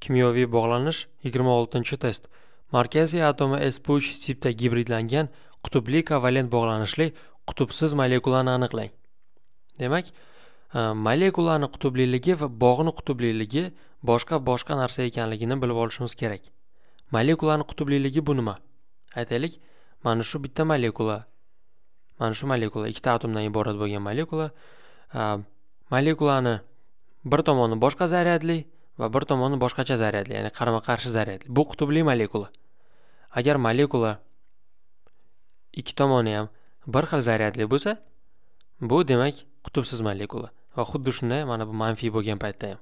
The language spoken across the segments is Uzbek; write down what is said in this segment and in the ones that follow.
kimyoviy bog'lanish 26 test markaziy atomi sp3 tipda gibridlangan qutubli kovalent bog'lanishli qutubsiz molekulani aniqlang demak e, molekulani qutubliligi va bog'ni qutubliligi boshqa boshqa narsa ekanligini bilib olishimiz kerak molekulani qutubliligi bu nima aytaylik mana shu bitta molekula mana shu molekula ikkita atomdan iborat bo'lgan molekula e, molekulani bir tomoni boshqa zaryadli va bir tomoni boshqacha zaryadli ya'ni qarama qarshi zaryadli bu qutbli molekula agar molekula ikki tomoni ham bir xil zaryadli bo'lsa bu demak qutbsiz molekula va xuddi shunday mana bu manfiy bo'lgan paytda ham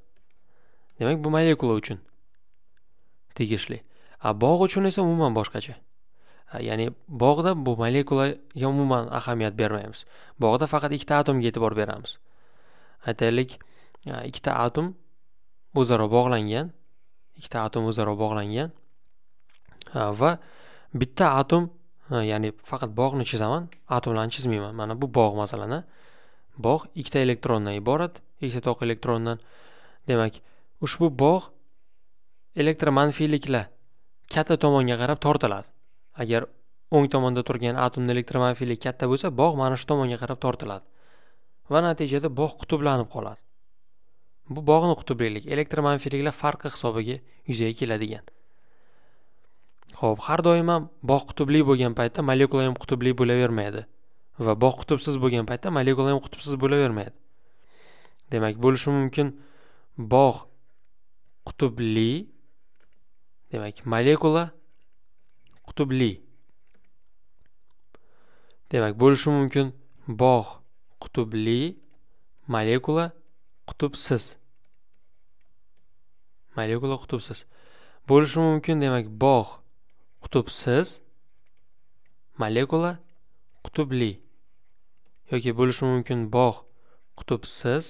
demak bu molekula uchun tegishli a bog' uchun esa umuman boshqacha ya'ni bog'da bu molekulaga umuman ahamiyat bermaymiz bog'da faqat ikkita atomga e'tibor beramiz aytaylik ikkita atom o'zaro bog'langan ikkita atom o'zaro bog'langan va bitta atom ya'ni faqat bog'ni chizaman atomlarni chizmayman mana bu bog' masalan bog' ikkita elektrondan iborat ikkita toq elektrondan demak ushbu bog' elektromanfiyliklar katta tomonga qarab tortiladi agar o'ng tomonda turgan atomni elektromanfiylik katta bo'lsa bog' mana shu tomonga qarab tortiladi va natijada bog' qutblanib qoladi bu bog'ni qutblilik elektromanfiyliklar farqi hisobiga yuzaga keladigan ho'p har doim ham bog' qutubli bo'lgan paytda molekula ham qutbli bo'lavermaydi va bog' qutubsiz bo'lgan paytda molekula ham qutubsiz bo'lavermaydi demak bo'lishi mumkin bog' qutubli demak molekula qutubli demak bo'lishi mumkin bog' qutubli molekula qutubsiz molekula qutubsiz bo'lishi mumkin demak bog' qutubsiz molekula qutubli yoki bo'lishi mumkin bog' qutubsiz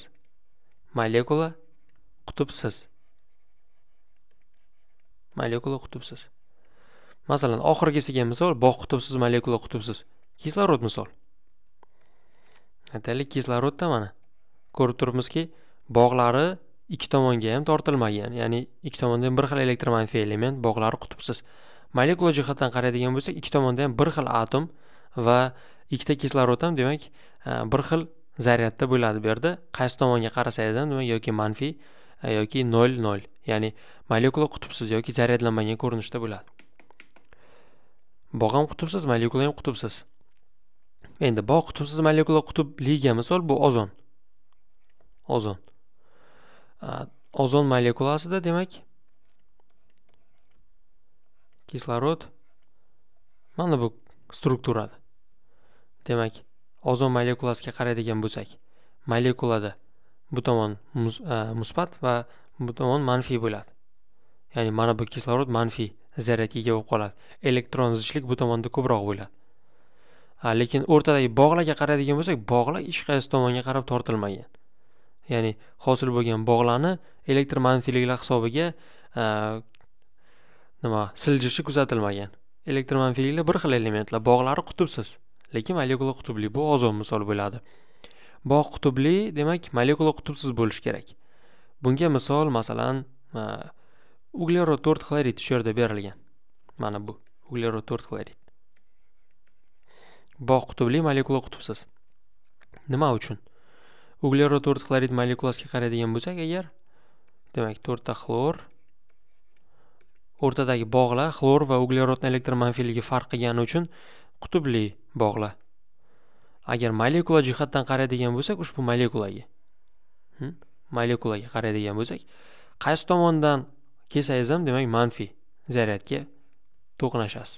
molekula qutubsiz molekula qutubsiz masalan oxirgisiga misol bog' qutubsiz molekula qutubsiz kislorod misol aytaylik kislorodda mana ko'rib turibmizki bog'lari ikki tomonga ham tortilmagan ya'ni ikki tomonda ham bir xil elektromanfiy element bog'lari qutbsiz molekula jihatdan qaraydigan bo'lsak ikki tomonda ham bir xil atom va ikkita kislorod ham demak e, bir xil zaryadda bo'ladi bu yerda qaysi tomonga qarasangiz ham demak yoki manfiy e, yoki nol nol ya'ni molekula qutbsiz yoki zaryadlanmagan ko'rinishda bo'ladi bog' ham qutbsiz molekula ham qutbsiz endi bog' qutbsiz molekula qutbligiga misol bu ozon ozon ozon molekulasida demak kislorod mana bu strukturada demak ozon molekulasiga qaraydigan bo'lsak molekulada bu tomon e, musbat va bu tomon manfiy bo'ladi ya'ni mana bu kislorod manfiy zaryadga ega bo'lib qoladi elektron zichlik bu tomonda ko'proq bo'ladi lekin o'rtadagi bog'larga qaraydigan bo'lsak bog'lar hech qaysi tomonga qarab tortilmagan ya'ni hosil bo'lgan bog'larni elektr manfiyliklar hisobiga nima siljishi kuzatilmagan elektr manfiyliklar bir xil elementlar bog'lari qutubsiz lekin molekula qutubli bu ozon misol bo'ladi bog' qutubli demak molekula qutubsiz bo'lishi kerak bunga misol masalan uglerod to'rt xlorid shu yerda berilgan mana bu uglerod to'rt xlorid bog' qutubli molekula qutubsiz nima uchun uglero to'rt xlorid molekulasiga qaraydigan bo'lsak agar demak to'rtta xlor o'rtadagi bog'lar xlor va uglerodni elektr manfiyligi farq qilgani uchun qutubli bog'lar agar molekula jihatdan qaraydigan bo'lsak ushbu molekulaga hm, molekulaga qaraydigan bo'lsak qaysi tomondan kelsangiz ham demak manfiy zaryadga to'qnashasiz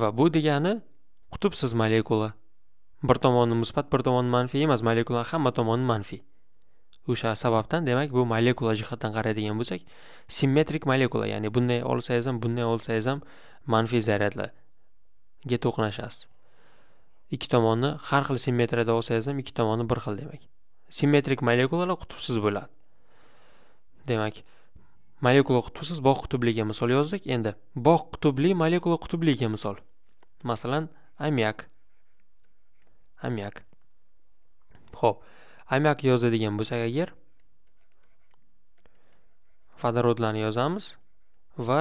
va bu degani qutubsiz molekula bir tomoni musbat bir tomoni manfiy emas molekula hamma tomoni manfiy o'sha sababdan demak bu molekula jihatdan qaraydigan bo'lsak simmetrik molekula ya'ni bunday olsangiz ham bunday olsangiz ham manfiy zaryadlarga to'qnashasiz ikki tomonni har xil simmetriyada olsangiz ham ikki tomoni bir xil demak simmetrik molekulalar qutbsiz bo'ladi demak molekula qutbsiz bog' qutubliga misol yozdik endi bog' qutubli molekula qutubliga misol masalan ammiak ammiak ho'p ammiak yozadigan bo'lsak agar vodorodlarni yozamiz va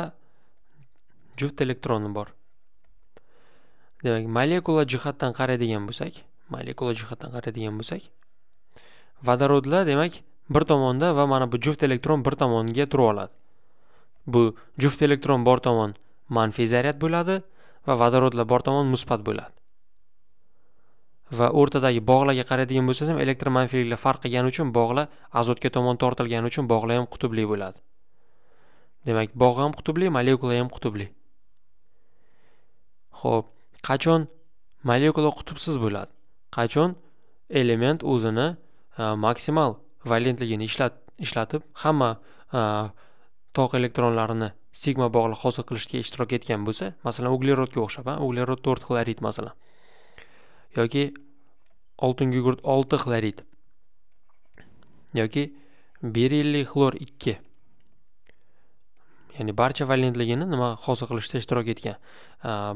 juft elektroni bor demak molekula jihatdan qaraydigan bo'lsak molekula jihatdan qaraydigan bo'lsak vodorodlar demak bir tomonda va mana bu juft elektron bir tomonga turib oladi bu juft elektron bor tomon manfiy zaryad bo'ladi va vodorodlar bor tomon musbat bo'ladi va o'rtadagi bog'larga qaraydigan bo'lsangiz ham elektr manfiyliklar farq qilgani uchun bog'lar azotga tomon tortilgani uchun bog'lar ham qutubli bo'ladi demak bog' ham qutubli molekula ham qutubli ho'p qachon molekula qutubsiz bo'ladi qachon element o'zini e, maksimal valentligini ishlat ishlatib hamma e, tok elektronlarini sigma bog'lar hosil qilishga ishtirok etgan bo'lsa masalan uglerodga o'xshab uglerod to'rt xlorid masalan yoki oltin gugurt olti xlorid yoki berilli xlor ikki ya'ni barcha valentligini nima hosil qilishda ishtirok etgan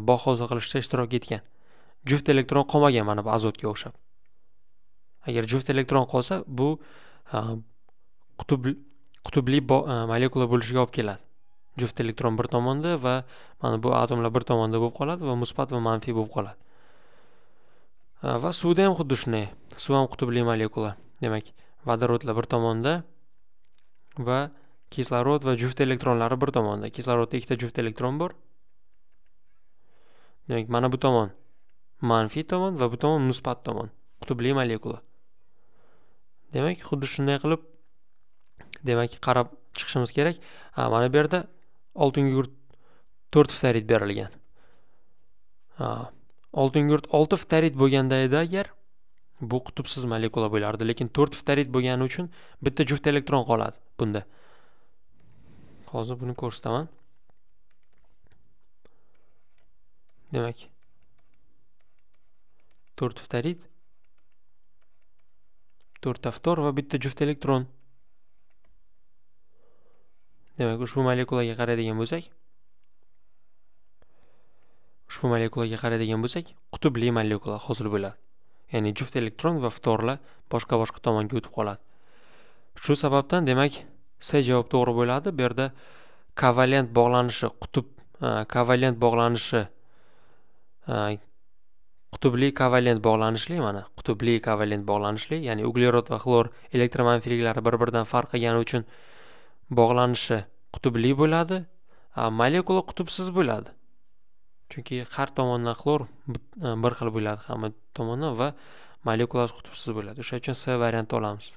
bog' hosil qilishda ishtirok etgan juft elektron qolmagan mana bu azotga o'xshab agar juft elektron qolsa bu qutub qutubli molekula bo'lishiga olib keladi juft elektron bir tomonda va mana bu atomlar bir tomonda bo'lib qoladi va musbat va manfiy bo'lib qoladi va suvda ham xuddi shunday suv ham qutbli molekula demak vodorodlar bir tomonda va kislorod va juft elektronlari bir tomonda kislorodda ikkita juft elektron bor demak mana bu tomon manfiy tomon va bu tomon musbat tomon qutbli molekula demak xuddi shunday qilib demak qarab chiqishimiz kerak mana bu yerda oltin gugurt to'rt fotorid berilgan oltingurt olti ftarit bo'lganda edi agar bu qutubsiz molekula bo'lardi lekin to'rt ftarit bo'lgani uchun bitta juft elektron qoladi bunda hozir buni ko'rsataman demak to'rt ftarid to'rtta ftor va bitta juft elektron demak ushbu molekulaga qaraydigan bo'lsak ushbu molekulaga qaraydigan bo'lsak qutbli molekula hosil bo'ladi ya'ni juft elektron va ftorlar boshqa boshqa tomonga o'tib qoladi shu sababdan demak c javob to'g'ri bo'ladi bu yerda kovalent bog'lanishi qutb e, kovalent bog'lanishi e, qutubli kovalent bog'lanishli mana qutubli kovalent bog'lanishli ya'ni uglerod va xlor elektromanfiliklari bir biridan farq qilgani uchun bog'lanishi qutubli bo'ladi molekula qutubsiz bo'ladi chunki har tomondan xlor e, bir xil bo'ladi hamma tomondan va molekulasi qutbsiz bo'ladi o'sha uchun s variantini olamiz